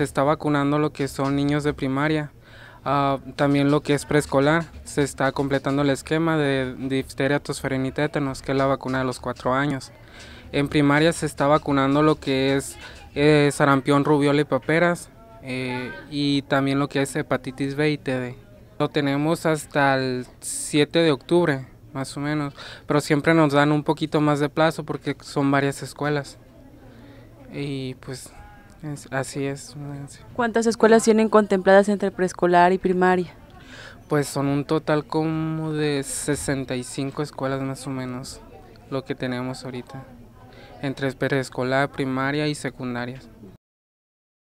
se está vacunando lo que son niños de primaria, ah, también lo que es preescolar, se está completando el esquema de difteria, tosferina y tétanos, que es la vacuna de los cuatro años. En primaria se está vacunando lo que es eh, sarampión, rubiola y paperas, eh, y también lo que es hepatitis B y Td. Lo tenemos hasta el 7 de octubre, más o menos, pero siempre nos dan un poquito más de plazo porque son varias escuelas. Y pues así es. ¿Cuántas escuelas tienen contempladas entre preescolar y primaria? Pues son un total como de 65 escuelas más o menos, lo que tenemos ahorita, entre preescolar, primaria y secundaria.